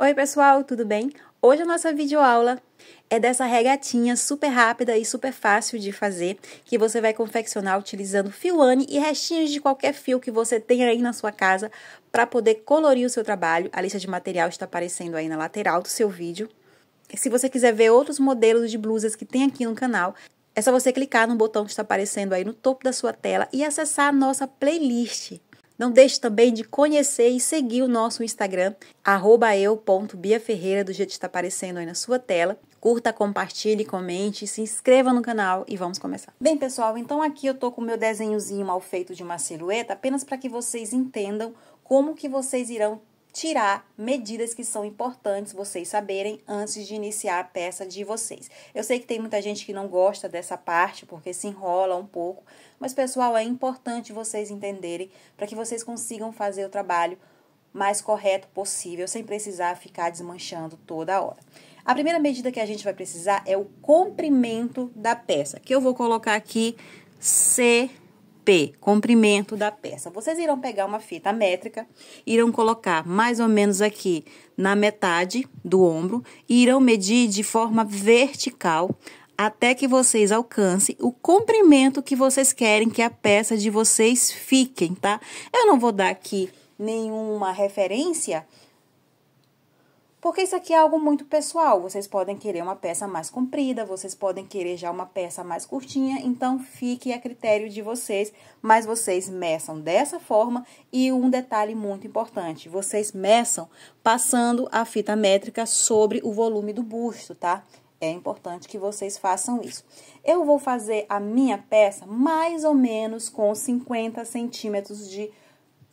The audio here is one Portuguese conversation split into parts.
Oi, pessoal, tudo bem? Hoje a nossa videoaula é dessa regatinha super rápida e super fácil de fazer, que você vai confeccionar utilizando fioane e restinhos de qualquer fio que você tenha aí na sua casa para poder colorir o seu trabalho. A lista de material está aparecendo aí na lateral do seu vídeo. Se você quiser ver outros modelos de blusas que tem aqui no canal, é só você clicar no botão que está aparecendo aí no topo da sua tela e acessar a nossa playlist. Não deixe também de conhecer e seguir o nosso Instagram, eu.biaferreira, do jeito que está aparecendo aí na sua tela. Curta, compartilhe, comente, se inscreva no canal e vamos começar. Bem, pessoal, então aqui eu tô com o meu desenhozinho mal feito de uma silhueta, apenas para que vocês entendam como que vocês irão tirar medidas que são importantes vocês saberem antes de iniciar a peça de vocês. Eu sei que tem muita gente que não gosta dessa parte porque se enrola um pouco, mas pessoal, é importante vocês entenderem para que vocês consigam fazer o trabalho mais correto possível, sem precisar ficar desmanchando toda hora. A primeira medida que a gente vai precisar é o comprimento da peça, que eu vou colocar aqui C P, comprimento da peça. Vocês irão pegar uma fita métrica, irão colocar mais ou menos aqui na metade do ombro e irão medir de forma vertical até que vocês alcancem o comprimento que vocês querem que a peça de vocês fiquem, tá? Eu não vou dar aqui nenhuma referência porque isso aqui é algo muito pessoal. Vocês podem querer uma peça mais comprida, vocês podem querer já uma peça mais curtinha, então fique a critério de vocês, mas vocês meçam dessa forma e um detalhe muito importante, vocês meçam passando a fita métrica sobre o volume do busto, tá? É importante que vocês façam isso. Eu vou fazer a minha peça mais ou menos com 50 centímetros de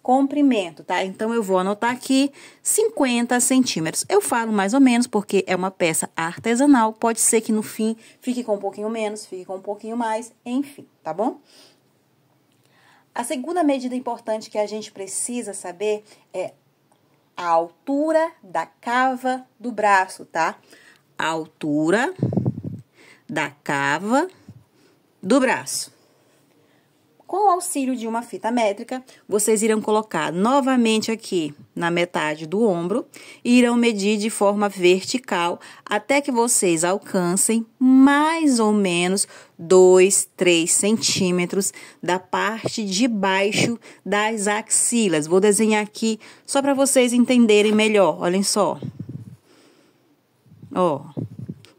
comprimento, tá? Então, eu vou anotar aqui 50 centímetros. Eu falo mais ou menos porque é uma peça artesanal, pode ser que no fim fique com um pouquinho menos, fique com um pouquinho mais, enfim, tá bom? A segunda medida importante que a gente precisa saber é a altura da cava do braço, tá? A altura da cava do braço. Com o auxílio de uma fita métrica, vocês irão colocar novamente aqui na metade do ombro e irão medir de forma vertical até que vocês alcancem mais ou menos 2, 3 centímetros da parte de baixo das axilas. Vou desenhar aqui só para vocês entenderem melhor. Olhem só. Ó,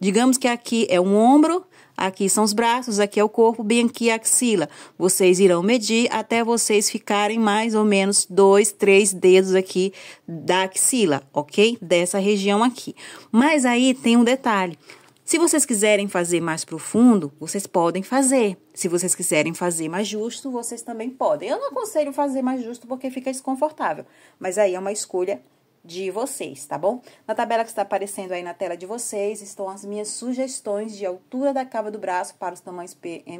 digamos que aqui é um ombro Aqui são os braços, aqui é o corpo, bem aqui é a axila. Vocês irão medir até vocês ficarem mais ou menos dois, três dedos aqui da axila, ok? Dessa região aqui. Mas aí tem um detalhe. Se vocês quiserem fazer mais profundo, vocês podem fazer. Se vocês quiserem fazer mais justo, vocês também podem. Eu não aconselho fazer mais justo porque fica desconfortável, mas aí é uma escolha de vocês, tá bom? Na tabela que está aparecendo aí na tela de vocês estão as minhas sugestões de altura da cava do braço para os tamanhos P, e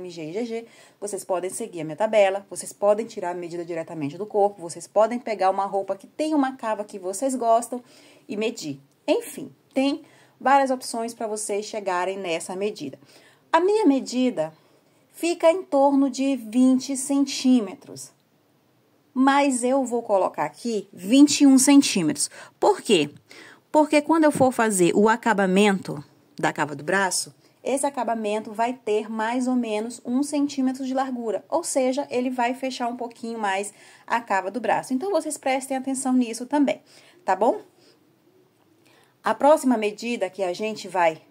GG. Vocês podem seguir a minha tabela, vocês podem tirar a medida diretamente do corpo, vocês podem pegar uma roupa que tem uma cava que vocês gostam e medir. Enfim, tem várias opções para vocês chegarem nessa medida. A minha medida fica em torno de 20 centímetros, mas eu vou colocar aqui 21 centímetros. Por quê? Porque quando eu for fazer o acabamento da cava do braço, esse acabamento vai ter mais ou menos um centímetro de largura, ou seja, ele vai fechar um pouquinho mais a cava do braço. Então, vocês prestem atenção nisso também, tá bom? A próxima medida que a gente vai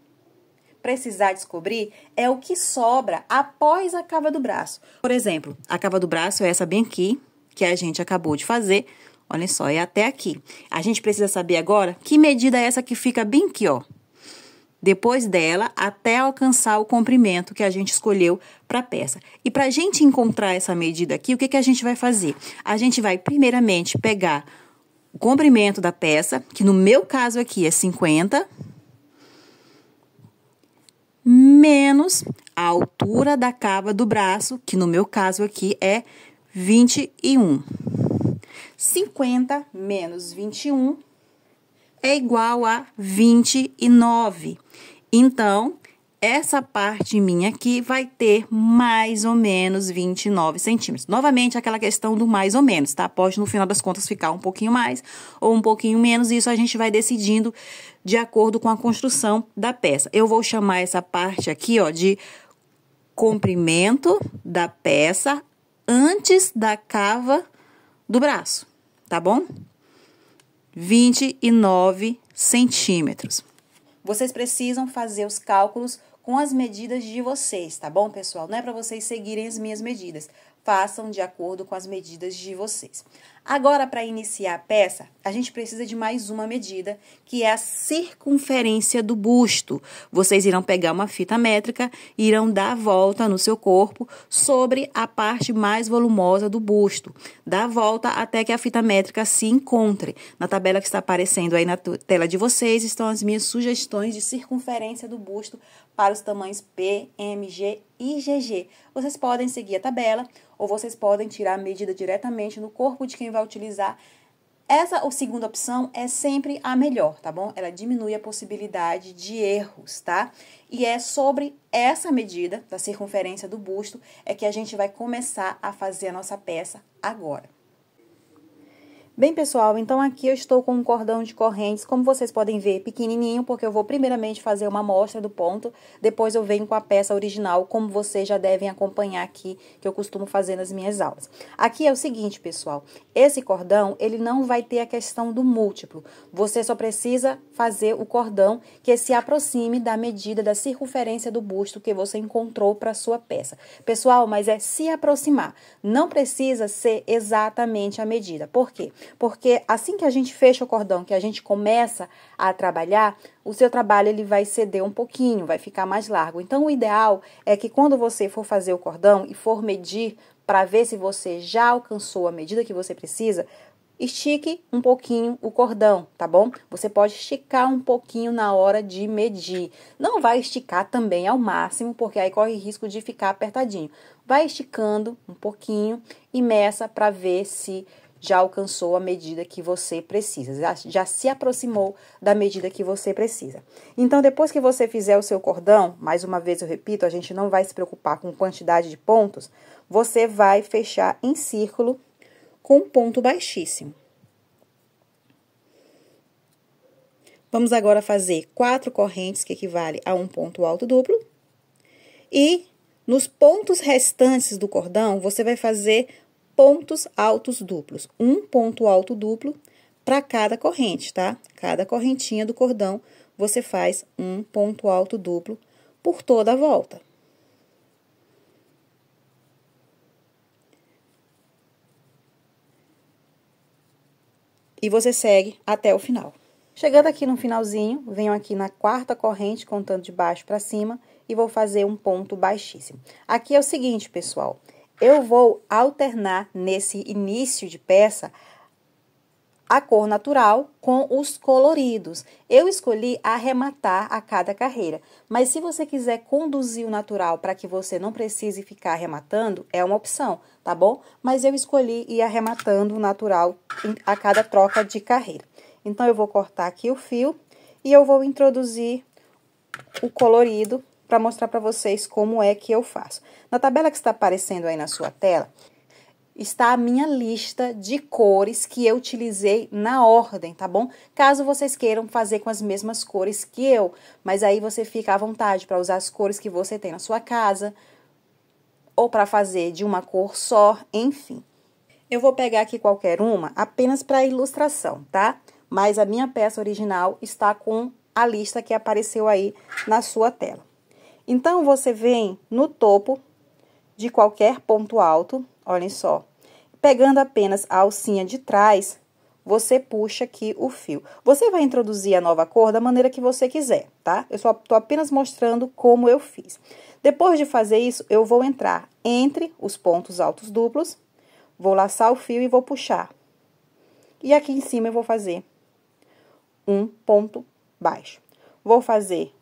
precisar descobrir é o que sobra após a cava do braço. Por exemplo, a cava do braço é essa bem aqui, que a gente acabou de fazer. Olha só, é até aqui. A gente precisa saber agora que medida é essa que fica bem aqui, ó. Depois dela, até alcançar o comprimento que a gente escolheu para a peça. E para a gente encontrar essa medida aqui, o que, que a gente vai fazer? A gente vai, primeiramente, pegar o comprimento da peça, que no meu caso aqui é 50, menos a altura da cava do braço, que no meu caso aqui é 21. 50 menos 21 é igual a 29. Então, essa parte minha aqui vai ter mais ou menos 29 centímetros. Novamente, aquela questão do mais ou menos, tá? Pode, no final das contas, ficar um pouquinho mais ou um pouquinho menos. Isso a gente vai decidindo de acordo com a construção da peça. Eu vou chamar essa parte aqui, ó, de comprimento da peça antes da cava do braço, tá bom? 29 centímetros. Vocês precisam fazer os cálculos com as medidas de vocês, tá bom, pessoal? Não é para vocês seguirem as minhas medidas façam de acordo com as medidas de vocês. Agora, para iniciar a peça, a gente precisa de mais uma medida, que é a circunferência do busto. Vocês irão pegar uma fita métrica e irão dar a volta no seu corpo sobre a parte mais volumosa do busto. Dá a volta até que a fita métrica se encontre. Na tabela que está aparecendo aí na tela de vocês estão as minhas sugestões de circunferência do busto para os tamanhos P, MG e GG. Vocês podem seguir a tabela ou vocês podem tirar a medida diretamente no corpo de quem vai utilizar. Essa ou segunda opção é sempre a melhor, tá bom? Ela diminui a possibilidade de erros, tá? E é sobre essa medida da circunferência do busto é que a gente vai começar a fazer a nossa peça agora. Bem, pessoal, então aqui eu estou com um cordão de correntes, como vocês podem ver, pequenininho, porque eu vou primeiramente fazer uma amostra do ponto, depois eu venho com a peça original, como vocês já devem acompanhar aqui, que eu costumo fazer nas minhas aulas. Aqui é o seguinte, pessoal, esse cordão, ele não vai ter a questão do múltiplo, você só precisa fazer o cordão que se aproxime da medida da circunferência do busto que você encontrou para sua peça. Pessoal, mas é se aproximar, não precisa ser exatamente a medida, por quê? Porque assim que a gente fecha o cordão, que a gente começa a trabalhar, o seu trabalho ele vai ceder um pouquinho, vai ficar mais largo. Então o ideal é que quando você for fazer o cordão e for medir para ver se você já alcançou a medida que você precisa, estique um pouquinho o cordão, tá bom? Você pode esticar um pouquinho na hora de medir. Não vai esticar também ao máximo, porque aí corre risco de ficar apertadinho. Vai esticando um pouquinho e meça para ver se já alcançou a medida que você precisa, já, já se aproximou da medida que você precisa. Então, depois que você fizer o seu cordão, mais uma vez eu repito, a gente não vai se preocupar com quantidade de pontos, você vai fechar em círculo com um ponto baixíssimo. Vamos agora fazer quatro correntes, que equivale a um ponto alto duplo. E nos pontos restantes do cordão, você vai fazer pontos altos duplos. Um ponto alto duplo para cada corrente, tá? Cada correntinha do cordão, você faz um ponto alto duplo por toda a volta. E você segue até o final. Chegando aqui no finalzinho, venho aqui na quarta corrente, contando de baixo para cima, e vou fazer um ponto baixíssimo. Aqui é o seguinte, pessoal, eu vou alternar nesse início de peça a cor natural com os coloridos. Eu escolhi arrematar a cada carreira, mas se você quiser conduzir o natural para que você não precise ficar arrematando, é uma opção, tá bom? Mas eu escolhi ir arrematando o natural a cada troca de carreira. Então, eu vou cortar aqui o fio e eu vou introduzir o colorido para mostrar para vocês como é que eu faço. Na tabela que está aparecendo aí na sua tela, está a minha lista de cores que eu utilizei na ordem, tá bom? Caso vocês queiram fazer com as mesmas cores que eu, mas aí você fica à vontade para usar as cores que você tem na sua casa ou para fazer de uma cor só, enfim. Eu vou pegar aqui qualquer uma apenas para ilustração, tá? Mas a minha peça original está com a lista que apareceu aí na sua tela. Então, você vem no topo de qualquer ponto alto, olhem só, pegando apenas a alcinha de trás, você puxa aqui o fio. Você vai introduzir a nova cor da maneira que você quiser, tá? Eu só estou apenas mostrando como eu fiz. Depois de fazer isso, eu vou entrar entre os pontos altos duplos, vou laçar o fio e vou puxar. E aqui em cima eu vou fazer um ponto baixo. Vou fazer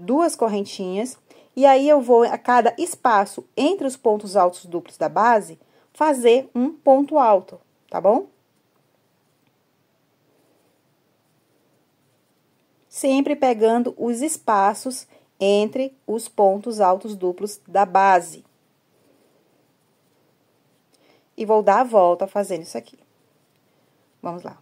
duas correntinhas, e aí eu vou a cada espaço entre os pontos altos duplos da base fazer um ponto alto, tá bom? Sempre pegando os espaços entre os pontos altos duplos da base. E vou dar a volta fazendo isso aqui. Vamos lá.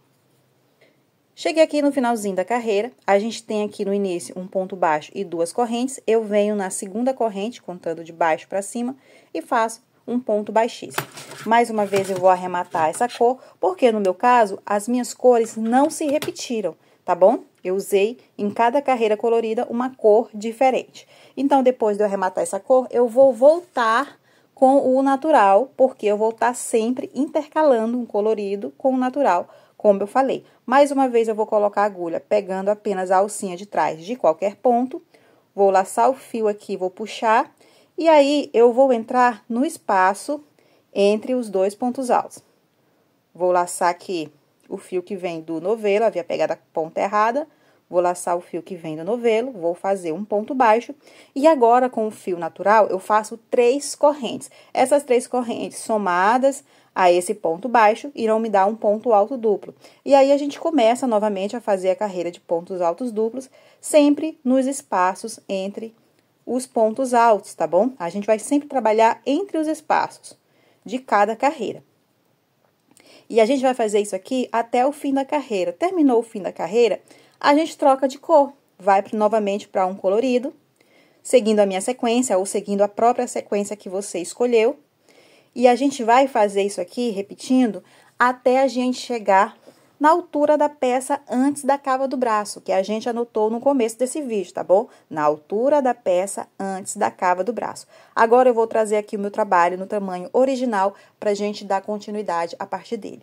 Cheguei aqui no finalzinho da carreira, a gente tem aqui no início um ponto baixo e duas correntes, eu venho na segunda corrente, contando de baixo para cima, e faço um ponto baixíssimo. Mais uma vez eu vou arrematar essa cor, porque no meu caso, as minhas cores não se repetiram, tá bom? Eu usei em cada carreira colorida uma cor diferente. Então, depois de eu arrematar essa cor, eu vou voltar com o natural, porque eu vou estar tá sempre intercalando um colorido com o natural, como eu falei. Mais uma vez eu vou colocar a agulha pegando apenas a alcinha de trás de qualquer ponto. Vou laçar o fio aqui, vou puxar. E aí, eu vou entrar no espaço entre os dois pontos altos. Vou laçar aqui o fio que vem do novelo, havia pegado a ponta errada. Vou laçar o fio que vem do novelo, vou fazer um ponto baixo. E agora, com o fio natural, eu faço três correntes. Essas três correntes somadas a esse ponto baixo, irão me dar um ponto alto duplo. E aí a gente começa novamente a fazer a carreira de pontos altos duplos, sempre nos espaços entre os pontos altos, tá bom? A gente vai sempre trabalhar entre os espaços de cada carreira. E a gente vai fazer isso aqui até o fim da carreira. Terminou o fim da carreira, a gente troca de cor, vai novamente para um colorido, seguindo a minha sequência ou seguindo a própria sequência que você escolheu e a gente vai fazer isso aqui, repetindo, até a gente chegar na altura da peça antes da cava do braço, que a gente anotou no começo desse vídeo, tá bom? Na altura da peça antes da cava do braço. Agora eu vou trazer aqui o meu trabalho no tamanho original para a gente dar continuidade a partir dele.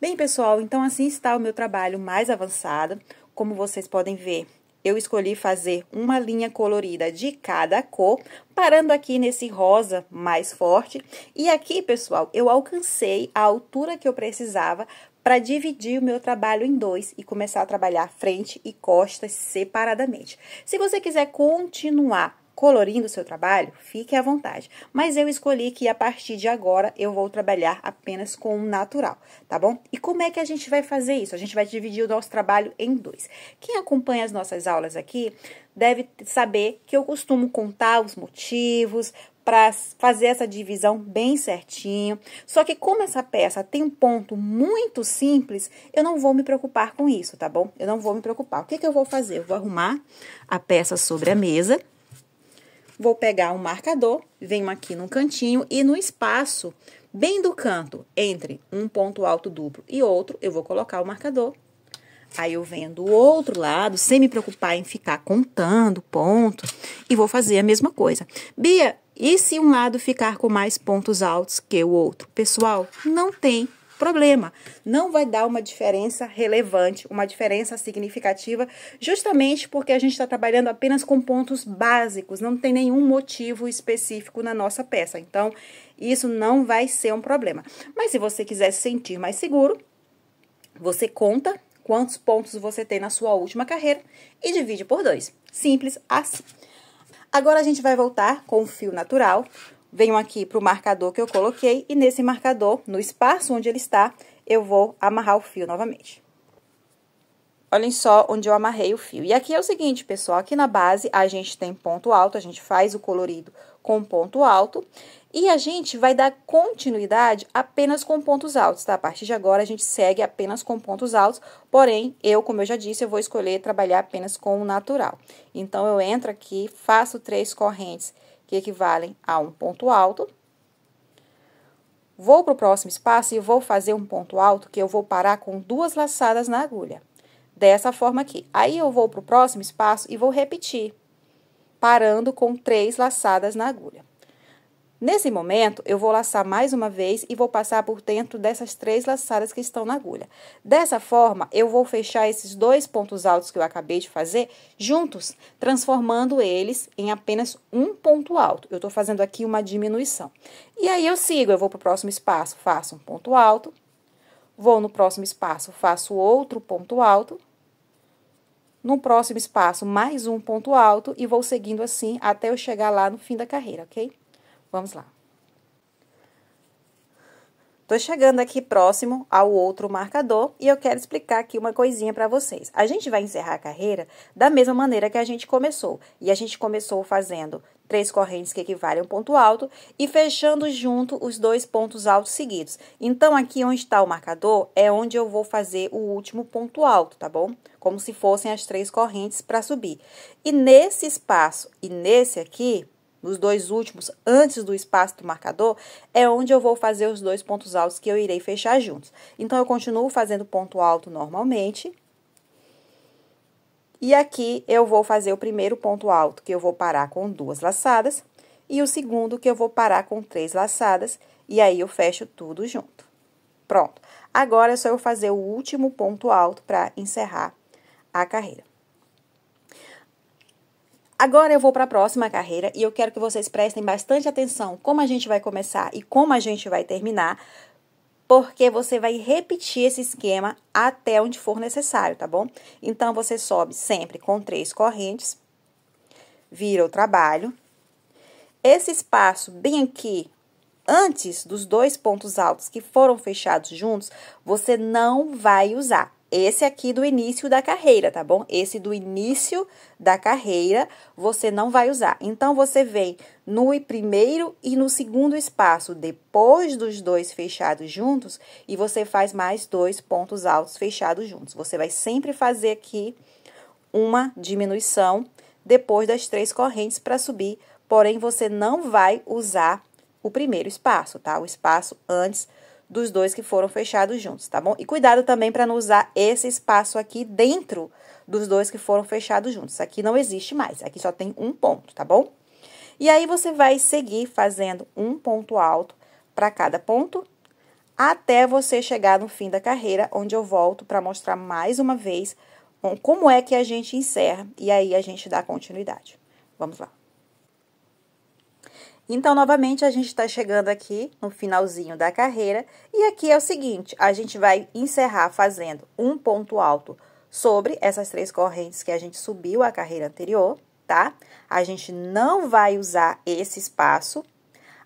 Bem, pessoal, então assim está o meu trabalho mais avançado. Como vocês podem ver, eu escolhi fazer uma linha colorida de cada cor, parando aqui nesse rosa mais forte. E aqui, pessoal, eu alcancei a altura que eu precisava para dividir o meu trabalho em dois e começar a trabalhar frente e costas separadamente. Se você quiser continuar colorindo o seu trabalho, fique à vontade. Mas eu escolhi que a partir de agora eu vou trabalhar apenas com o natural, tá bom? E como é que a gente vai fazer isso? A gente vai dividir o nosso trabalho em dois. Quem acompanha as nossas aulas aqui deve saber que eu costumo contar os motivos, para fazer essa divisão bem certinho. Só que como essa peça tem um ponto muito simples, eu não vou me preocupar com isso, tá bom? Eu não vou me preocupar. O que, que eu vou fazer? Eu vou arrumar a peça sobre a mesa vou pegar um marcador, venho aqui no cantinho e no espaço bem do canto entre um ponto alto duplo e outro, eu vou colocar o marcador. Aí eu venho do outro lado, sem me preocupar em ficar contando ponto, e vou fazer a mesma coisa. Bia, e se um lado ficar com mais pontos altos que o outro? Pessoal, não tem problema. Não vai dar uma diferença relevante, uma diferença significativa, justamente porque a gente está trabalhando apenas com pontos básicos, não tem nenhum motivo específico na nossa peça. Então, isso não vai ser um problema. Mas se você quiser se sentir mais seguro, você conta quantos pontos você tem na sua última carreira e divide por dois. Simples assim. Agora a gente vai voltar com o fio natural venho aqui para o marcador que eu coloquei e nesse marcador, no espaço onde ele está, eu vou amarrar o fio novamente. Olhem só onde eu amarrei o fio. E aqui é o seguinte, pessoal, aqui na base a gente tem ponto alto, a gente faz o colorido com ponto alto e a gente vai dar continuidade apenas com pontos altos, tá? A partir de agora a gente segue apenas com pontos altos, porém, eu, como eu já disse, eu vou escolher trabalhar apenas com o natural. Então, eu entro aqui, faço três correntes que equivalem a um ponto alto. Vou para o próximo espaço e vou fazer um ponto alto que eu vou parar com duas laçadas na agulha. Dessa forma aqui. Aí eu vou para o próximo espaço e vou repetir, parando com três laçadas na agulha. Nesse momento, eu vou laçar mais uma vez e vou passar por dentro dessas três laçadas que estão na agulha. Dessa forma, eu vou fechar esses dois pontos altos que eu acabei de fazer juntos, transformando eles em apenas um ponto alto. Eu estou fazendo aqui uma diminuição. E aí, eu sigo, eu vou para o próximo espaço, faço um ponto alto, vou no próximo espaço, faço outro ponto alto, no próximo espaço, mais um ponto alto e vou seguindo assim até eu chegar lá no fim da carreira, ok? Vamos lá. Estou chegando aqui próximo ao outro marcador e eu quero explicar aqui uma coisinha para vocês. A gente vai encerrar a carreira da mesma maneira que a gente começou. E a gente começou fazendo três correntes que equivalem a um ponto alto e fechando junto os dois pontos altos seguidos. Então, aqui onde está o marcador é onde eu vou fazer o último ponto alto, tá bom? Como se fossem as três correntes para subir. E nesse espaço e nesse aqui, nos dois últimos, antes do espaço do marcador, é onde eu vou fazer os dois pontos altos que eu irei fechar juntos. Então, eu continuo fazendo ponto alto normalmente. E aqui, eu vou fazer o primeiro ponto alto, que eu vou parar com duas laçadas. E o segundo, que eu vou parar com três laçadas. E aí, eu fecho tudo junto. Pronto. Agora, é só eu fazer o último ponto alto para encerrar a carreira. Agora eu vou para a próxima carreira e eu quero que vocês prestem bastante atenção como a gente vai começar e como a gente vai terminar, porque você vai repetir esse esquema até onde for necessário, tá bom? Então você sobe sempre com três correntes, vira o trabalho. Esse espaço bem aqui, antes dos dois pontos altos que foram fechados juntos, você não vai usar. Esse aqui do início da carreira, tá bom? Esse do início da carreira você não vai usar. Então, você vem no primeiro e no segundo espaço, depois dos dois fechados juntos, e você faz mais dois pontos altos fechados juntos. Você vai sempre fazer aqui uma diminuição depois das três correntes para subir, porém, você não vai usar o primeiro espaço, tá? O espaço antes dos dois que foram fechados juntos, tá bom? E cuidado também para não usar esse espaço aqui dentro dos dois que foram fechados juntos. Aqui não existe mais, aqui só tem um ponto, tá bom? E aí você vai seguir fazendo um ponto alto para cada ponto até você chegar no fim da carreira, onde eu volto para mostrar mais uma vez como é que a gente encerra e aí a gente dá continuidade. Vamos lá. Então, novamente, a gente está chegando aqui no finalzinho da carreira. E aqui é o seguinte: a gente vai encerrar fazendo um ponto alto sobre essas três correntes que a gente subiu a carreira anterior, tá? A gente não vai usar esse espaço.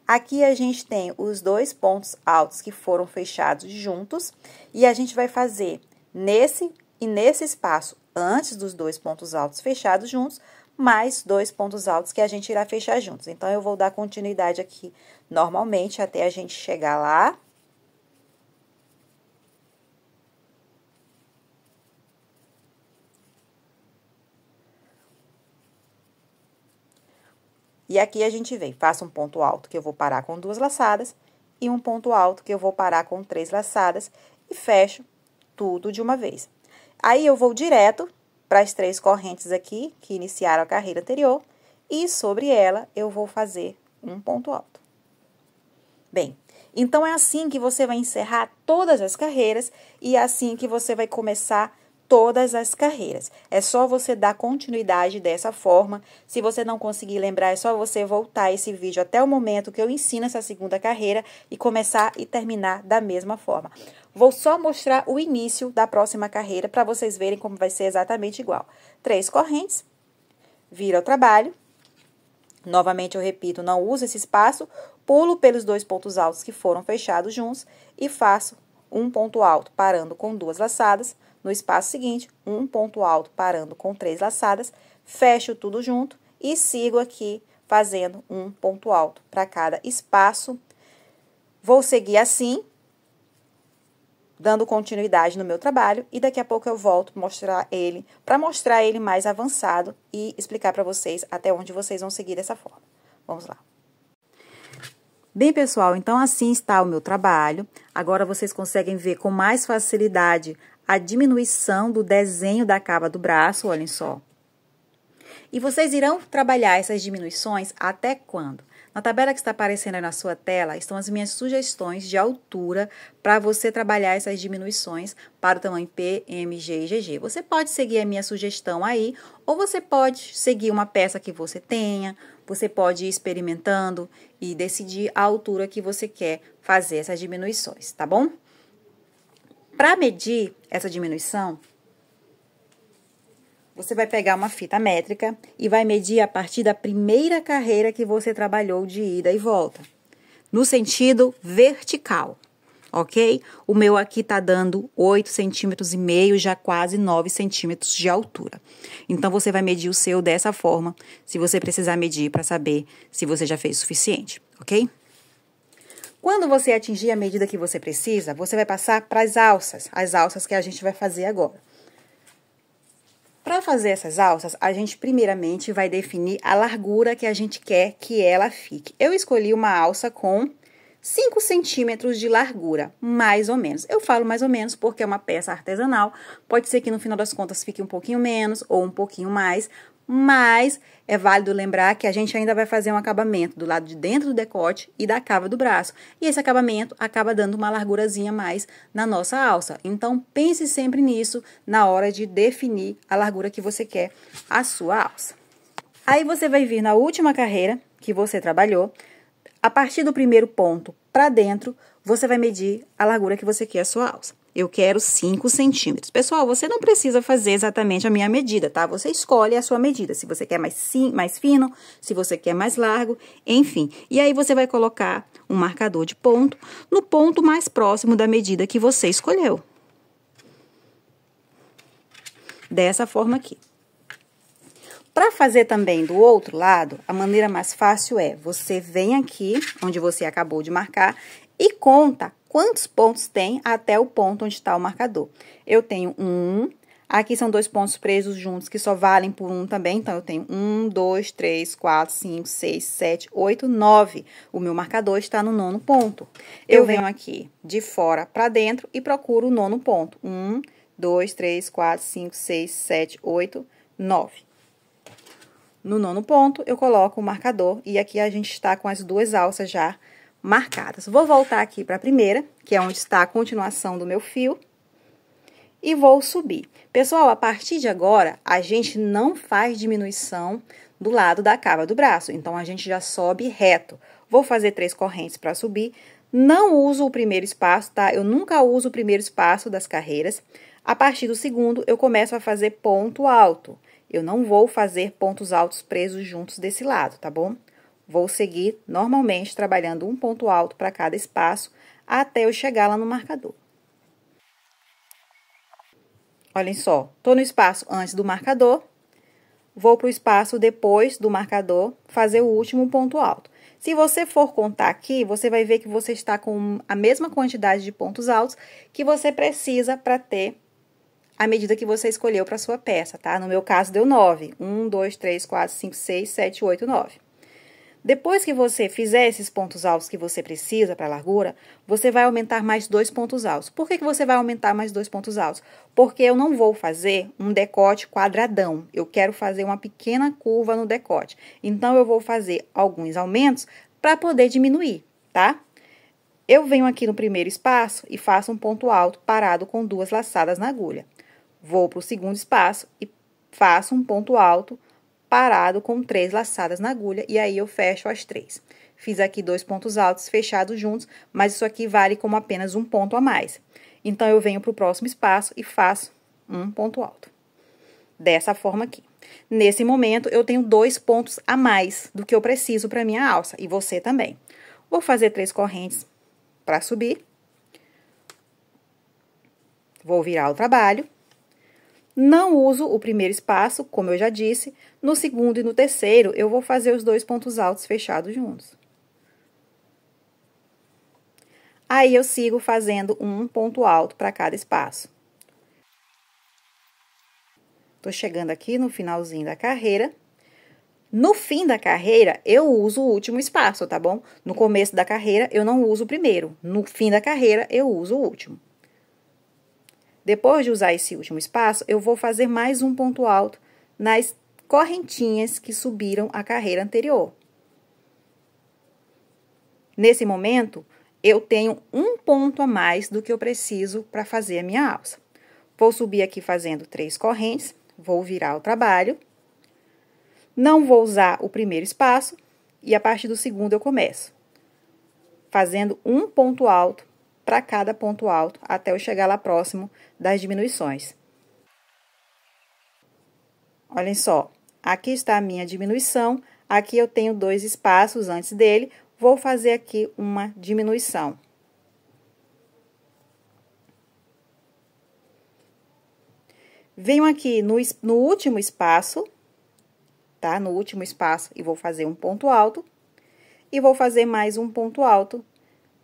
Aqui a gente tem os dois pontos altos que foram fechados juntos e a gente vai fazer nesse e nesse espaço antes dos dois pontos altos fechados juntos, mais dois pontos altos que a gente irá fechar juntos. Então, eu vou dar continuidade aqui normalmente até a gente chegar lá. E aqui a gente vem, faço um ponto alto que eu vou parar com duas laçadas e um ponto alto que eu vou parar com três laçadas e fecho tudo de uma vez. Aí, eu vou direto para as três correntes aqui que iniciaram a carreira anterior e sobre ela eu vou fazer um ponto alto. Bem, então é assim que você vai encerrar todas as carreiras e é assim que você vai começar todas as carreiras. É só você dar continuidade dessa forma. Se você não conseguir lembrar, é só você voltar esse vídeo até o momento que eu ensino essa segunda carreira e começar e terminar da mesma forma. Vou só mostrar o início da próxima carreira para vocês verem como vai ser exatamente igual. Três correntes, vira o trabalho. Novamente eu repito, não uso esse espaço, pulo pelos dois pontos altos que foram fechados juntos e faço um ponto alto parando com duas laçadas no espaço seguinte, um ponto alto parando com três laçadas, fecho tudo junto e sigo aqui fazendo um ponto alto para cada espaço. Vou seguir assim, dando continuidade no meu trabalho e daqui a pouco eu volto mostrar ele, para mostrar ele mais avançado e explicar para vocês até onde vocês vão seguir dessa forma. Vamos lá. Bem, pessoal, então assim está o meu trabalho. Agora vocês conseguem ver com mais facilidade a diminuição do desenho da cava do braço, olhem só. E vocês irão trabalhar essas diminuições até quando? Na tabela que está aparecendo aí na sua tela estão as minhas sugestões de altura para você trabalhar essas diminuições para o tamanho P, M, G e GG. Você pode seguir a minha sugestão aí, ou você pode seguir uma peça que você tenha, você pode ir experimentando e decidir a altura que você quer fazer essas diminuições, tá bom? Para medir, essa diminuição, você vai pegar uma fita métrica e vai medir a partir da primeira carreira que você trabalhou de ida e volta, no sentido vertical, ok? O meu aqui tá dando 8,5 centímetros e meio, já quase 9 centímetros de altura. Então, você vai medir o seu dessa forma, se você precisar medir para saber se você já fez o suficiente, ok? Quando você atingir a medida que você precisa, você vai passar para as alças, as alças que a gente vai fazer agora. Para fazer essas alças, a gente primeiramente vai definir a largura que a gente quer que ela fique. Eu escolhi uma alça com 5 centímetros de largura, mais ou menos. Eu falo mais ou menos porque é uma peça artesanal, pode ser que no final das contas fique um pouquinho menos ou um pouquinho mais, mas é válido lembrar que a gente ainda vai fazer um acabamento do lado de dentro do decote e da cava do braço. E esse acabamento acaba dando uma largurazinha mais na nossa alça. Então pense sempre nisso na hora de definir a largura que você quer a sua alça. Aí você vai vir na última carreira que você trabalhou, a partir do primeiro ponto para dentro, você vai medir a largura que você quer a sua alça eu quero 5 centímetros. Pessoal, você não precisa fazer exatamente a minha medida, tá? Você escolhe a sua medida, se você quer mais, sim, mais fino, se você quer mais largo, enfim. E aí, você vai colocar um marcador de ponto no ponto mais próximo da medida que você escolheu. Dessa forma aqui. Para fazer também do outro lado, a maneira mais fácil é você vem aqui, onde você acabou de marcar, e conta quantos pontos tem até o ponto onde está o marcador. Eu tenho um, aqui são dois pontos presos juntos que só valem por um também, então eu tenho um, dois, três, quatro, cinco, seis, sete, oito, nove. O meu marcador está no nono ponto. Eu, eu venho aqui de fora para dentro e procuro o nono ponto. Um, dois, três, quatro, cinco, seis, sete, oito, nove. No nono ponto, eu coloco o marcador e aqui a gente está com as duas alças já marcadas. Vou voltar aqui para a primeira, que é onde está a continuação do meu fio, e vou subir. Pessoal, a partir de agora, a gente não faz diminuição do lado da cava do braço, então a gente já sobe reto. Vou fazer três correntes para subir, não uso o primeiro espaço, tá? Eu nunca uso o primeiro espaço das carreiras. A partir do segundo, eu começo a fazer ponto alto. Eu não vou fazer pontos altos presos juntos desse lado, tá bom? Vou seguir normalmente trabalhando um ponto alto para cada espaço até eu chegar lá no marcador. Olhem só, estou no espaço antes do marcador, vou para o espaço depois do marcador fazer o último ponto alto. Se você for contar aqui, você vai ver que você está com a mesma quantidade de pontos altos que você precisa para ter a medida que você escolheu para sua peça, tá? No meu caso, deu 9. 1, 2, 3, 4, 5, 6, 7, 8, 9. Depois que você fizer esses pontos altos que você precisa para a largura, você vai aumentar mais dois pontos altos. Por que, que você vai aumentar mais dois pontos altos? Porque eu não vou fazer um decote quadradão. Eu quero fazer uma pequena curva no decote. Então, eu vou fazer alguns aumentos para poder diminuir, tá? Eu venho aqui no primeiro espaço e faço um ponto alto parado com duas laçadas na agulha. Vou para o segundo espaço e faço um ponto alto parado com três laçadas na agulha e aí eu fecho as três. Fiz aqui dois pontos altos fechados juntos, mas isso aqui vale como apenas um ponto a mais. Então, eu venho para o próximo espaço e faço um ponto alto. Dessa forma aqui. Nesse momento, eu tenho dois pontos a mais do que eu preciso para minha alça, e você também. Vou fazer três correntes para subir. Vou virar o trabalho. Não uso o primeiro espaço, como eu já disse. No segundo e no terceiro, eu vou fazer os dois pontos altos fechados juntos. Aí, eu sigo fazendo um ponto alto para cada espaço. Tô chegando aqui no finalzinho da carreira. No fim da carreira, eu uso o último espaço, tá bom? No começo da carreira, eu não uso o primeiro. No fim da carreira, eu uso o último. Depois de usar esse último espaço, eu vou fazer mais um ponto alto nas correntinhas que subiram a carreira anterior. Nesse momento, eu tenho um ponto a mais do que eu preciso para fazer a minha alça. Vou subir aqui fazendo três correntes, vou virar o trabalho. Não vou usar o primeiro espaço e a partir do segundo eu começo. Fazendo um ponto alto para cada ponto alto até eu chegar lá próximo das diminuições. Olhem só, aqui está a minha diminuição, aqui eu tenho dois espaços antes dele, vou fazer aqui uma diminuição. Venho aqui no, no último espaço, tá? No último espaço e vou fazer um ponto alto. E vou fazer mais um ponto alto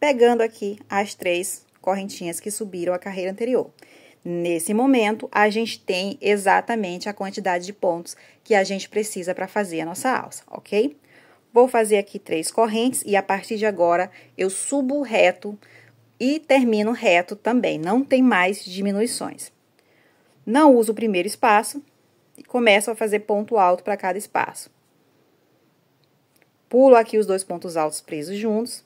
pegando aqui as três correntinhas que subiram a carreira anterior. Nesse momento, a gente tem exatamente a quantidade de pontos que a gente precisa para fazer a nossa alça, ok? Vou fazer aqui três correntes e a partir de agora eu subo reto e termino reto também, não tem mais diminuições. Não uso o primeiro espaço e começo a fazer ponto alto para cada espaço. Pulo aqui os dois pontos altos presos juntos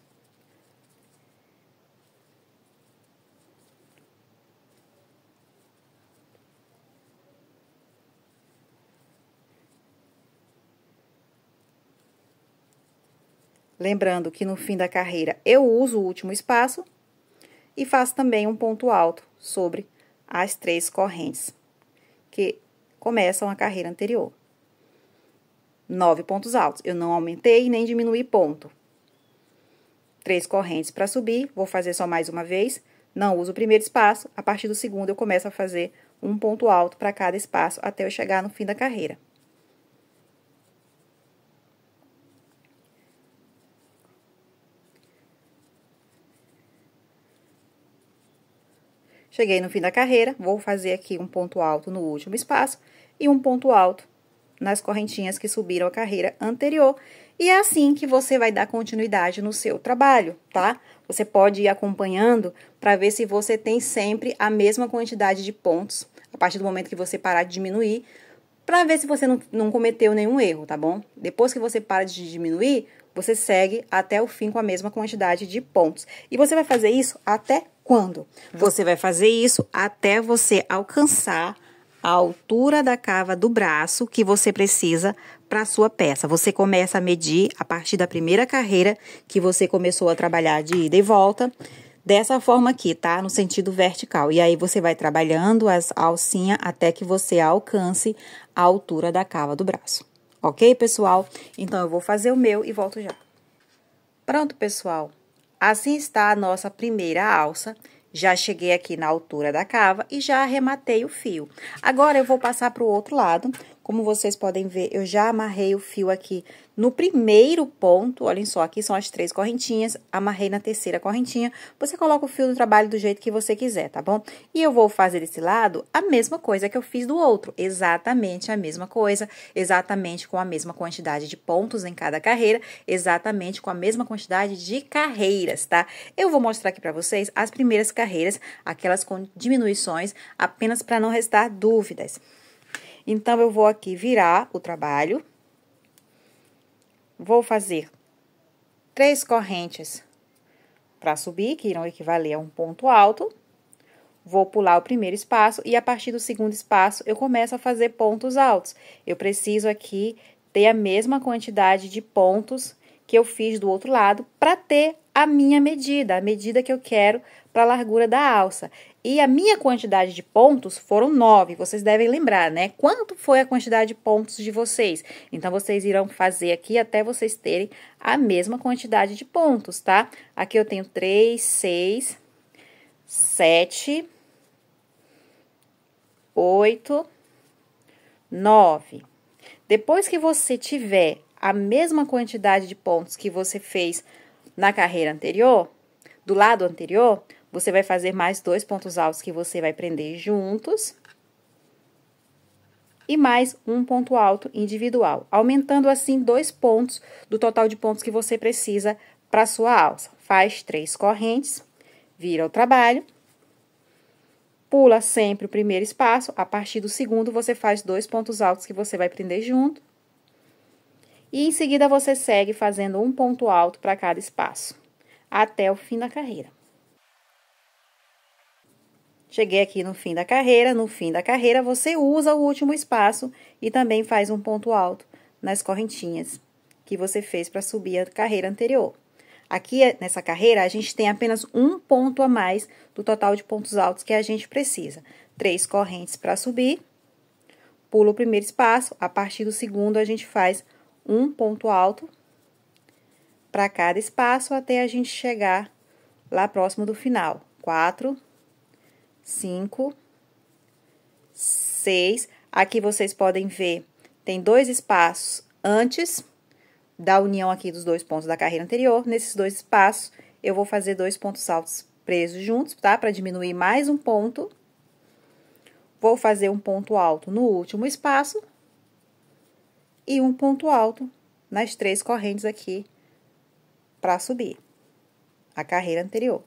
Lembrando que no fim da carreira eu uso o último espaço e faço também um ponto alto sobre as três correntes que começam a carreira anterior. Nove pontos altos. Eu não aumentei nem diminui ponto. Três correntes para subir, vou fazer só mais uma vez. Não uso o primeiro espaço, a partir do segundo eu começo a fazer um ponto alto para cada espaço até eu chegar no fim da carreira. Cheguei no fim da carreira, vou fazer aqui um ponto alto no último espaço e um ponto alto nas correntinhas que subiram a carreira anterior. E é assim que você vai dar continuidade no seu trabalho, tá? Você pode ir acompanhando para ver se você tem sempre a mesma quantidade de pontos a partir do momento que você parar de diminuir, para ver se você não, não cometeu nenhum erro, tá bom? Depois que você para de diminuir, você segue até o fim com a mesma quantidade de pontos. E você vai fazer isso até quando? Hum. Você vai fazer isso até você alcançar a altura da cava do braço que você precisa para sua peça. Você começa a medir a partir da primeira carreira que você começou a trabalhar de ida e volta, dessa forma aqui, tá? No sentido vertical. E aí você vai trabalhando as alcinha até que você alcance a altura da cava do braço. OK, pessoal? Então eu vou fazer o meu e volto já. Pronto, pessoal. Assim está a nossa primeira alça. Já cheguei aqui na altura da cava e já arrematei o fio. Agora eu vou passar para o outro lado como vocês podem ver, eu já amarrei o fio aqui no primeiro ponto. Olhem só, aqui são as três correntinhas, amarrei na terceira correntinha. Você coloca o fio do trabalho do jeito que você quiser, tá bom? E eu vou fazer desse lado a mesma coisa que eu fiz do outro, exatamente a mesma coisa, exatamente com a mesma quantidade de pontos em cada carreira, exatamente com a mesma quantidade de carreiras, tá? Eu vou mostrar aqui para vocês as primeiras carreiras, aquelas com diminuições, apenas para não restar dúvidas. Então, eu vou aqui virar o trabalho. Vou fazer três correntes para subir, que irão equivaler a um ponto alto. Vou pular o primeiro espaço e a partir do segundo espaço eu começo a fazer pontos altos. Eu preciso aqui ter a mesma quantidade de pontos que eu fiz do outro lado para ter a minha medida, a medida que eu quero para a largura da alça. E a minha quantidade de pontos foram nove. Vocês devem lembrar, né? Quanto foi a quantidade de pontos de vocês? Então, vocês irão fazer aqui até vocês terem a mesma quantidade de pontos, tá? Aqui eu tenho três, seis, sete, oito, nove. Depois que você tiver a mesma quantidade de pontos que você fez na carreira anterior, do lado anterior, você vai fazer mais dois pontos altos que você vai prender juntos. E mais um ponto alto individual, aumentando assim dois pontos do total de pontos que você precisa para sua alça. Faz três correntes, vira o trabalho, pula sempre o primeiro espaço, a partir do segundo você faz dois pontos altos que você vai prender junto. E em seguida você segue fazendo um ponto alto para cada espaço, até o fim da carreira. Cheguei aqui no fim da carreira, no fim da carreira você usa o último espaço e também faz um ponto alto nas correntinhas que você fez para subir a carreira anterior. Aqui nessa carreira a gente tem apenas um ponto a mais do total de pontos altos que a gente precisa. Três correntes para subir, pula o primeiro espaço, a partir do segundo a gente faz um ponto alto para cada espaço até a gente chegar lá próximo do final. Quatro, cinco, seis. Aqui vocês podem ver, tem dois espaços antes da união aqui dos dois pontos da carreira anterior. Nesses dois espaços, eu vou fazer dois pontos altos presos juntos, tá? Para diminuir mais um ponto. Vou fazer um ponto alto no último espaço e um ponto alto nas três correntes aqui para subir a carreira anterior.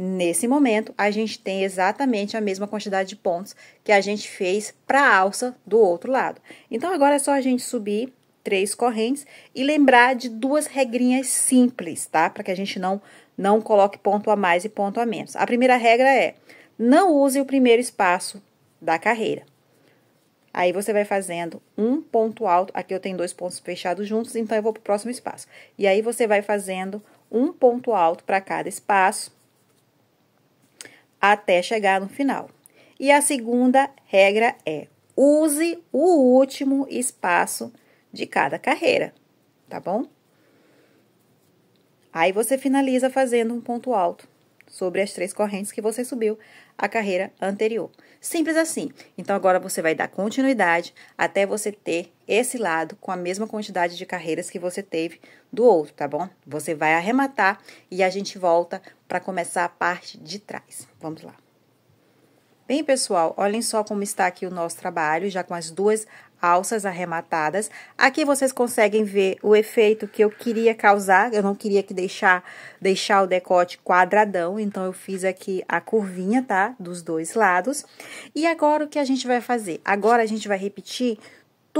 Nesse momento, a gente tem exatamente a mesma quantidade de pontos que a gente fez para a alça do outro lado. Então, agora é só a gente subir três correntes e lembrar de duas regrinhas simples, tá? Para que a gente não, não coloque ponto a mais e ponto a menos. A primeira regra é, não use o primeiro espaço da carreira. Aí, você vai fazendo um ponto alto, aqui eu tenho dois pontos fechados juntos, então eu vou para o próximo espaço. E aí, você vai fazendo um ponto alto para cada espaço até chegar no final. E a segunda regra é: use o último espaço de cada carreira, tá bom? Aí você finaliza fazendo um ponto alto sobre as três correntes que você subiu. A carreira anterior. Simples assim. Então agora você vai dar continuidade até você ter esse lado com a mesma quantidade de carreiras que você teve do outro, tá bom? Você vai arrematar e a gente volta para começar a parte de trás. Vamos lá. Bem, pessoal, olhem só como está aqui o nosso trabalho, já com as duas alças arrematadas. Aqui vocês conseguem ver o efeito que eu queria causar, eu não queria que deixar, deixar o decote quadradão, então eu fiz aqui a curvinha, tá? Dos dois lados. E agora o que a gente vai fazer? Agora a gente vai repetir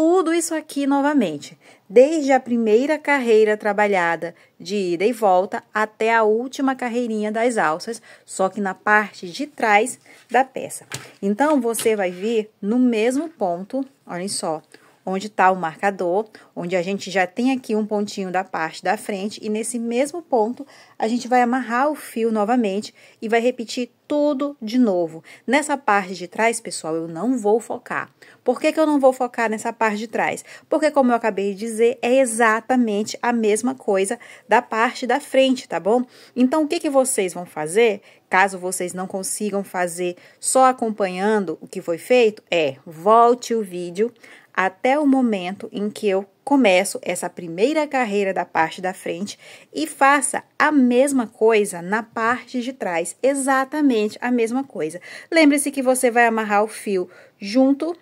tudo isso aqui novamente, desde a primeira carreira trabalhada de ida e volta até a última carreirinha das alças, só que na parte de trás da peça. Então, você vai vir no mesmo ponto, olhem só, onde está o marcador, onde a gente já tem aqui um pontinho da parte da frente e nesse mesmo ponto a gente vai amarrar o fio novamente e vai repetir tudo de novo. Nessa parte de trás, pessoal, eu não vou focar. Por que, que eu não vou focar nessa parte de trás? Porque, como eu acabei de dizer, é exatamente a mesma coisa da parte da frente, tá bom? Então, o que, que vocês vão fazer, caso vocês não consigam fazer só acompanhando o que foi feito, é volte o vídeo, até o momento em que eu começo essa primeira carreira da parte da frente e faça a mesma coisa na parte de trás, exatamente a mesma coisa. Lembre-se que você vai amarrar o fio junto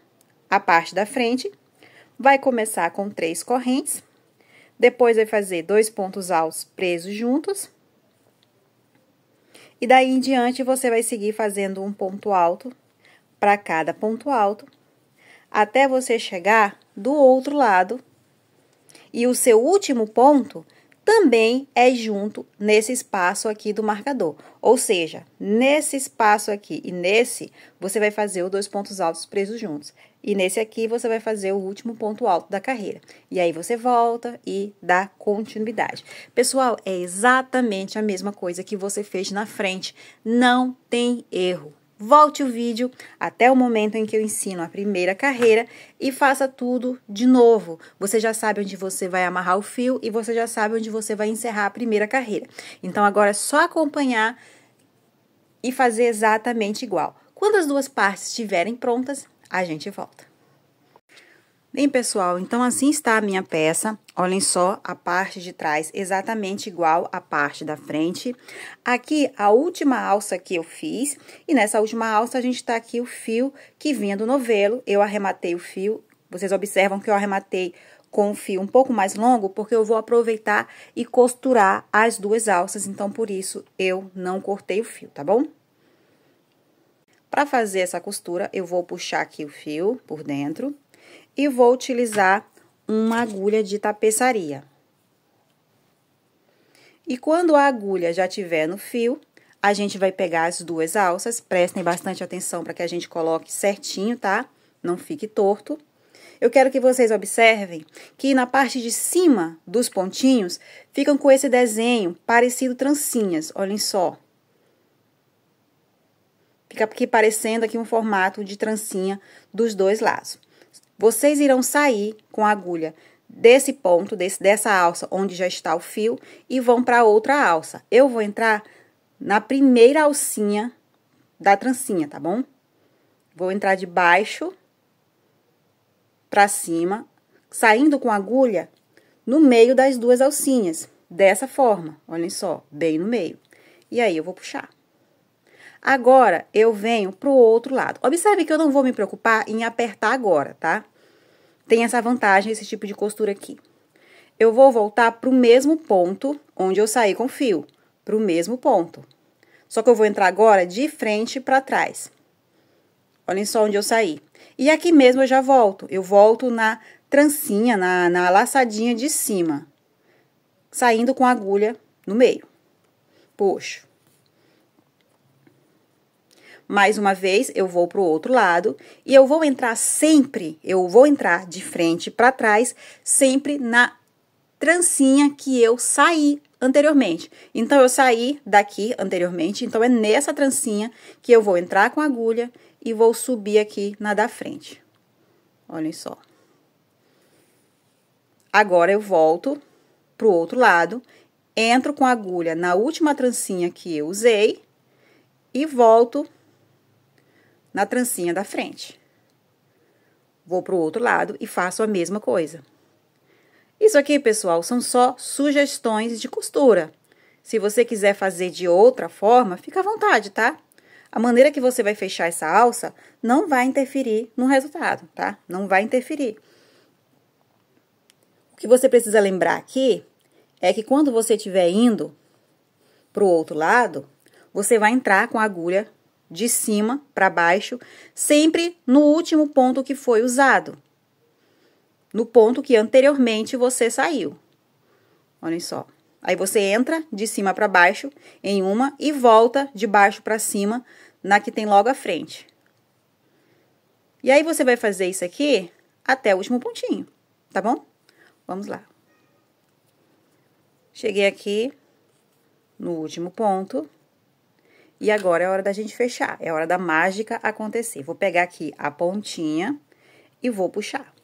à parte da frente, vai começar com três correntes, depois vai fazer dois pontos altos presos juntos, e daí em diante você vai seguir fazendo um ponto alto para cada ponto alto até você chegar do outro lado. E o seu último ponto também é junto nesse espaço aqui do marcador. Ou seja, nesse espaço aqui e nesse, você vai fazer os dois pontos altos presos juntos. E nesse aqui, você vai fazer o último ponto alto da carreira. E aí, você volta e dá continuidade. Pessoal, é exatamente a mesma coisa que você fez na frente. Não tem erro volte o vídeo até o momento em que eu ensino a primeira carreira e faça tudo de novo. Você já sabe onde você vai amarrar o fio e você já sabe onde você vai encerrar a primeira carreira. Então agora é só acompanhar e fazer exatamente igual. Quando as duas partes estiverem prontas, a gente volta. Bem, pessoal, então assim está a minha peça. Olhem só a parte de trás exatamente igual à parte da frente. Aqui a última alça que eu fiz e nessa última alça a gente tá aqui o fio que vinha do novelo. Eu arrematei o fio, vocês observam que eu arrematei com o fio um pouco mais longo, porque eu vou aproveitar e costurar as duas alças, então por isso eu não cortei o fio, tá bom? Para fazer essa costura, eu vou puxar aqui o fio por dentro e vou utilizar uma agulha de tapeçaria. E quando a agulha já tiver no fio, a gente vai pegar as duas alças, prestem bastante atenção para que a gente coloque certinho, tá? Não fique torto. Eu quero que vocês observem que na parte de cima dos pontinhos ficam com esse desenho parecido trancinhas, olhem só. Fica aqui parecendo aqui um formato de trancinha dos dois lados. Vocês irão sair com a agulha desse ponto, desse, dessa alça onde já está o fio e vão para outra alça. Eu vou entrar na primeira alcinha da trancinha, tá bom? Vou entrar de baixo para cima, saindo com a agulha no meio das duas alcinhas, dessa forma, olhem só, bem no meio. E aí eu vou puxar. Agora eu venho para o outro lado. Observe que eu não vou me preocupar em apertar agora, tá? Tem essa vantagem esse tipo de costura aqui. Eu vou voltar para o mesmo ponto onde eu saí com fio, para o mesmo ponto. Só que eu vou entrar agora de frente para trás. Olhem só onde eu saí. E aqui mesmo eu já volto. Eu volto na trancinha, na, na laçadinha de cima, saindo com a agulha no meio. Puxo. Mais uma vez, eu vou para o outro lado e eu vou entrar sempre, eu vou entrar de frente para trás, sempre na trancinha que eu saí anteriormente. Então, eu saí daqui anteriormente, então é nessa trancinha que eu vou entrar com a agulha e vou subir aqui na da frente. Olhem só. Agora, eu volto para o outro lado, entro com a agulha na última trancinha que eu usei e volto na trancinha da frente. Vou para o outro lado e faço a mesma coisa. Isso aqui, pessoal, são só sugestões de costura. Se você quiser fazer de outra forma, fica à vontade, tá? A maneira que você vai fechar essa alça não vai interferir no resultado, tá? Não vai interferir. O que você precisa lembrar aqui é que quando você estiver indo para o outro lado, você vai entrar com a agulha de cima para baixo, sempre no último ponto que foi usado, no ponto que anteriormente você saiu. Olhem só. Aí você entra de cima para baixo em uma e volta de baixo para cima na que tem logo à frente. E aí você vai fazer isso aqui até o último pontinho, tá bom? Vamos lá. Cheguei aqui no último ponto. E agora é hora da gente fechar, é hora da mágica acontecer. Vou pegar aqui a pontinha e vou puxar.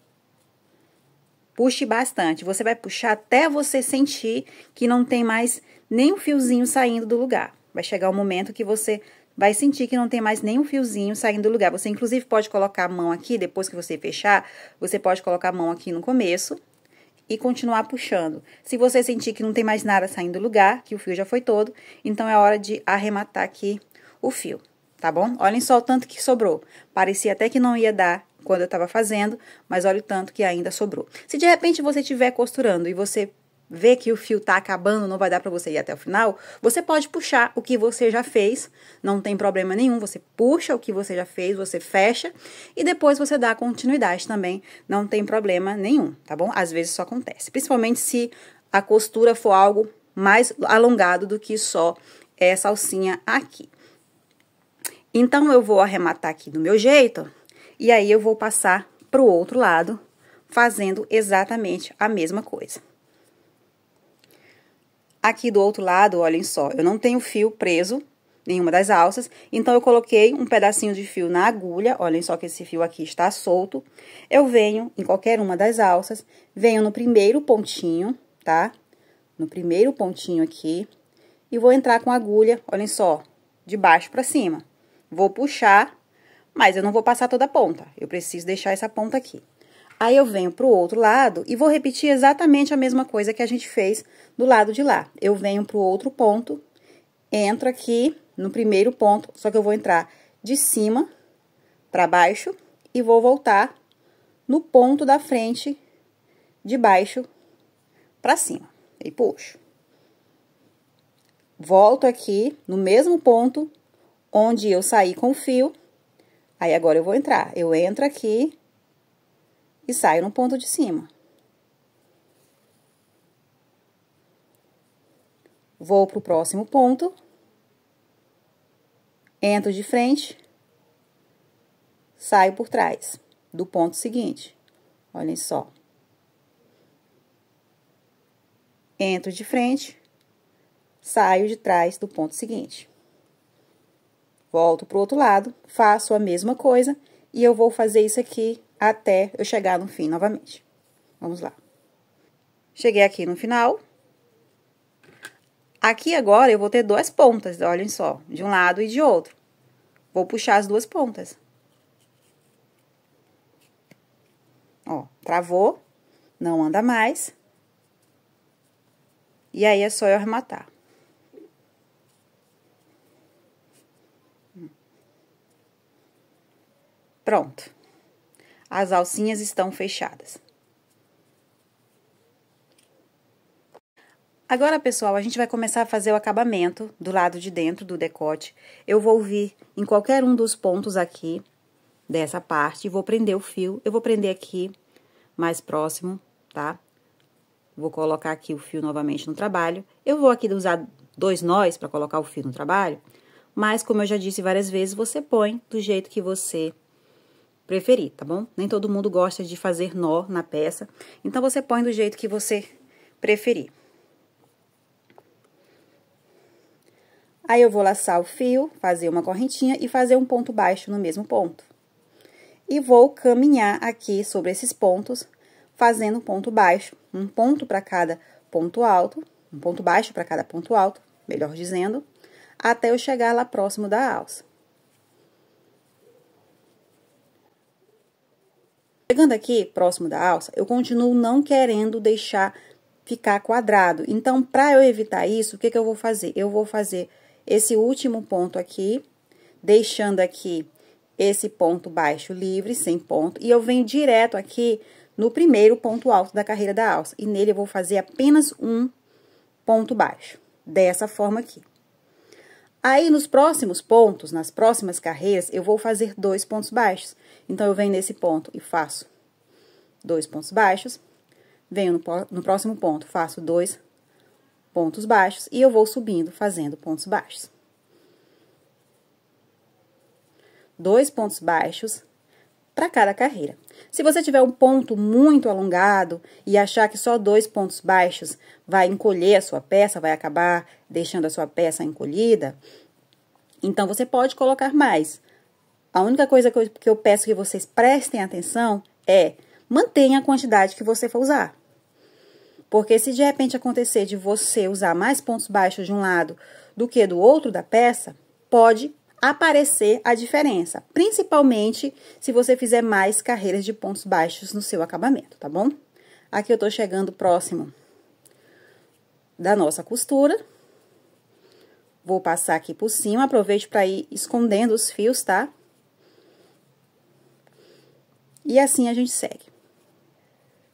Puxe bastante, você vai puxar até você sentir que não tem mais nem um fiozinho saindo do lugar. Vai chegar o um momento que você vai sentir que não tem mais nenhum fiozinho saindo do lugar. Você, inclusive, pode colocar a mão aqui, depois que você fechar, você pode colocar a mão aqui no começo e continuar puxando. Se você sentir que não tem mais nada saindo do lugar, que o fio já foi todo, então é hora de arrematar aqui o fio, tá bom? Olhem só o tanto que sobrou. Parecia até que não ia dar quando eu estava fazendo, mas olha o tanto que ainda sobrou. Se de repente você estiver costurando e você vê que o fio está acabando, não vai dar para você ir até o final, você pode puxar o que você já fez, não tem problema nenhum, você puxa o que você já fez, você fecha e depois você dá continuidade também, não tem problema nenhum, tá bom? Às vezes isso acontece, principalmente se a costura for algo mais alongado do que só essa alcinha aqui. Então, eu vou arrematar aqui do meu jeito, e aí eu vou passar para o outro lado, fazendo exatamente a mesma coisa. Aqui do outro lado, olhem só, eu não tenho fio preso nenhuma das alças, então eu coloquei um pedacinho de fio na agulha, olhem só que esse fio aqui está solto. Eu venho em qualquer uma das alças, venho no primeiro pontinho, tá? No primeiro pontinho aqui, e vou entrar com a agulha, olhem só, de baixo para cima. Vou puxar, mas eu não vou passar toda a ponta, eu preciso deixar essa ponta aqui. Aí eu venho para o outro lado e vou repetir exatamente a mesma coisa que a gente fez do lado de lá. Eu venho para o outro ponto, entro aqui no primeiro ponto, só que eu vou entrar de cima para baixo e vou voltar no ponto da frente de baixo para cima. E puxo. Volto aqui no mesmo ponto onde eu saí com o fio. Aí agora eu vou entrar. Eu entro aqui e saio no ponto de cima. Vou para o próximo ponto, entro de frente, saio por trás do ponto seguinte. Olhem só. Entro de frente, saio de trás do ponto seguinte. Volto para o outro lado, faço a mesma coisa e eu vou fazer isso aqui até eu chegar no fim novamente. Vamos lá. Cheguei aqui no final. Aqui agora eu vou ter duas pontas, olhem só, de um lado e de outro. Vou puxar as duas pontas. Ó, travou, não anda mais. E aí é só eu arrematar. Pronto. As alcinhas estão fechadas. Agora, pessoal, a gente vai começar a fazer o acabamento do lado de dentro do decote. Eu vou vir em qualquer um dos pontos aqui dessa parte e vou prender o fio. Eu vou prender aqui mais próximo, tá? Vou colocar aqui o fio novamente no trabalho. Eu vou aqui usar dois nós para colocar o fio no trabalho, mas como eu já disse várias vezes, você põe do jeito que você preferir, tá bom? Nem todo mundo gosta de fazer nó na peça, então você põe do jeito que você preferir. Aí eu vou laçar o fio, fazer uma correntinha e fazer um ponto baixo no mesmo ponto. E vou caminhar aqui sobre esses pontos, fazendo um ponto baixo, um ponto para cada ponto alto, um ponto baixo para cada ponto alto, melhor dizendo, até eu chegar lá próximo da alça. Chegando aqui, próximo da alça, eu continuo não querendo deixar ficar quadrado. Então, para eu evitar isso, o que, que eu vou fazer? Eu vou fazer esse último ponto aqui, deixando aqui esse ponto baixo livre, sem ponto, e eu venho direto aqui no primeiro ponto alto da carreira da alça, e nele eu vou fazer apenas um ponto baixo, dessa forma aqui. Aí, nos próximos pontos, nas próximas carreiras, eu vou fazer dois pontos baixos. Então, eu venho nesse ponto e faço dois pontos baixos. Venho no, no próximo ponto, faço dois pontos baixos. E eu vou subindo, fazendo pontos baixos. Dois pontos baixos para cada carreira. Se você tiver um ponto muito alongado e achar que só dois pontos baixos vai encolher a sua peça, vai acabar deixando a sua peça encolhida, então você pode colocar mais. A única coisa que eu, que eu peço que vocês prestem atenção é mantenha a quantidade que você for usar. Porque se de repente acontecer de você usar mais pontos baixos de um lado do que do outro da peça, pode aparecer a diferença, principalmente se você fizer mais carreiras de pontos baixos no seu acabamento, tá bom? Aqui eu tô chegando próximo da nossa costura. Vou passar aqui por cima, aproveite para ir escondendo os fios, tá? E assim a gente segue.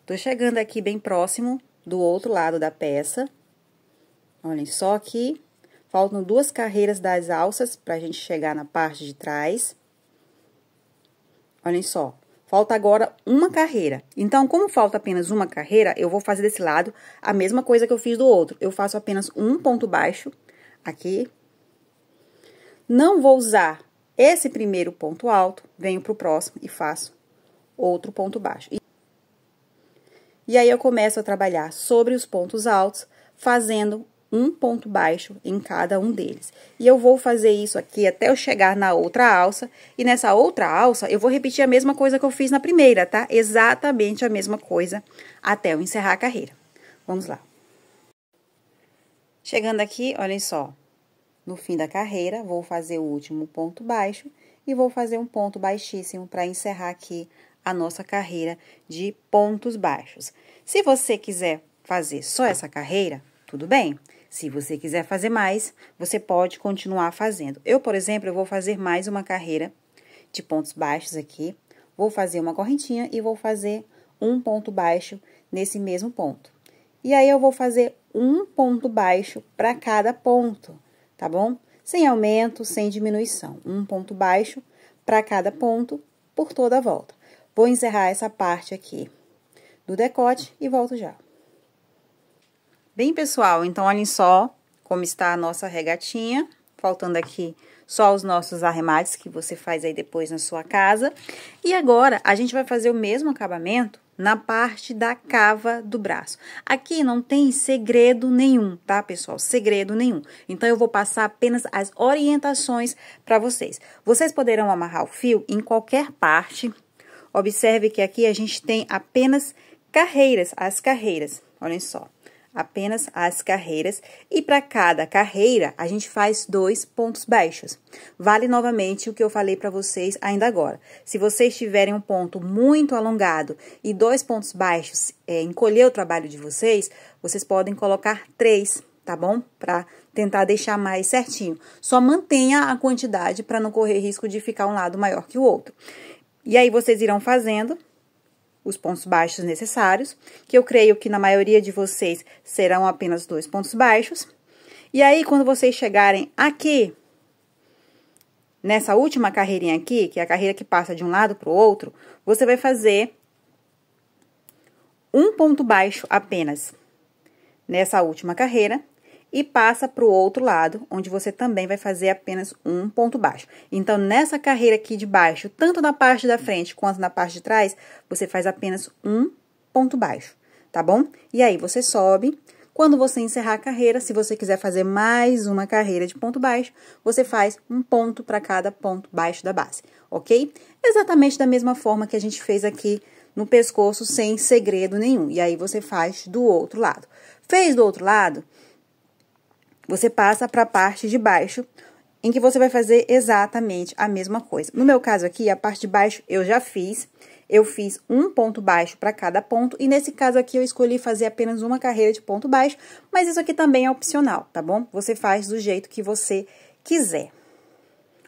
Tô chegando aqui bem próximo do outro lado da peça. Olhem só aqui, faltam duas carreiras das alças para a gente chegar na parte de trás. Olhem só, falta agora uma carreira. Então, como falta apenas uma carreira, eu vou fazer desse lado a mesma coisa que eu fiz do outro. Eu faço apenas um ponto baixo aqui. Não vou usar esse primeiro ponto alto, venho pro próximo e faço outro ponto baixo. E aí eu começo a trabalhar sobre os pontos altos, fazendo um ponto baixo em cada um deles. E eu vou fazer isso aqui até eu chegar na outra alça, e nessa outra alça eu vou repetir a mesma coisa que eu fiz na primeira, tá? Exatamente a mesma coisa até eu encerrar a carreira. Vamos lá. Chegando aqui, olhem só, no fim da carreira, vou fazer o último ponto baixo e vou fazer um ponto baixíssimo para encerrar aqui a nossa carreira de pontos baixos. Se você quiser fazer só essa carreira, tudo bem. Se você quiser fazer mais, você pode continuar fazendo. Eu, por exemplo, eu vou fazer mais uma carreira de pontos baixos aqui. Vou fazer uma correntinha e vou fazer um ponto baixo nesse mesmo ponto. E aí, eu vou fazer um ponto baixo para cada ponto, tá bom? Sem aumento, sem diminuição. Um ponto baixo para cada ponto por toda a volta. Vou encerrar essa parte aqui do decote e volto já. Bem, pessoal, então olhem só como está a nossa regatinha, faltando aqui só os nossos arremates que você faz aí depois na sua casa. E agora, a gente vai fazer o mesmo acabamento na parte da cava do braço. Aqui não tem segredo nenhum, tá, pessoal? Segredo nenhum. Então, eu vou passar apenas as orientações para vocês. Vocês poderão amarrar o fio em qualquer parte Observe que aqui a gente tem apenas carreiras, as carreiras, olhem só, apenas as carreiras. E para cada carreira, a gente faz dois pontos baixos. Vale novamente o que eu falei para vocês ainda agora. Se vocês tiverem um ponto muito alongado e dois pontos baixos é, encolher o trabalho de vocês, vocês podem colocar três, tá bom? Para tentar deixar mais certinho. Só mantenha a quantidade para não correr risco de ficar um lado maior que o outro. E aí vocês irão fazendo os pontos baixos necessários, que eu creio que na maioria de vocês serão apenas dois pontos baixos. E aí, quando vocês chegarem aqui, nessa última carreirinha aqui, que é a carreira que passa de um lado para o outro, você vai fazer um ponto baixo apenas nessa última carreira e passa para o outro lado, onde você também vai fazer apenas um ponto baixo. Então, nessa carreira aqui de baixo, tanto na parte da frente quanto na parte de trás, você faz apenas um ponto baixo, tá bom? E aí, você sobe. Quando você encerrar a carreira, se você quiser fazer mais uma carreira de ponto baixo, você faz um ponto para cada ponto baixo da base, ok? Exatamente da mesma forma que a gente fez aqui no pescoço, sem segredo nenhum. E aí, você faz do outro lado. Fez do outro lado, você passa para a parte de baixo, em que você vai fazer exatamente a mesma coisa. No meu caso aqui, a parte de baixo eu já fiz, eu fiz um ponto baixo para cada ponto, e nesse caso aqui eu escolhi fazer apenas uma carreira de ponto baixo, mas isso aqui também é opcional, tá bom? Você faz do jeito que você quiser.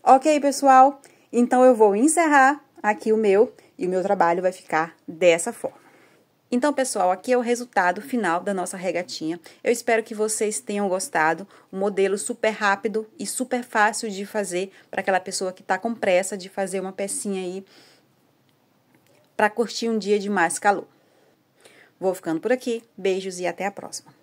Ok, pessoal? Então, eu vou encerrar aqui o meu, e o meu trabalho vai ficar dessa forma. Então, pessoal, aqui é o resultado final da nossa regatinha. Eu espero que vocês tenham gostado. Um modelo super rápido e super fácil de fazer para aquela pessoa que está com pressa de fazer uma pecinha aí para curtir um dia de mais calor. Vou ficando por aqui. Beijos e até a próxima.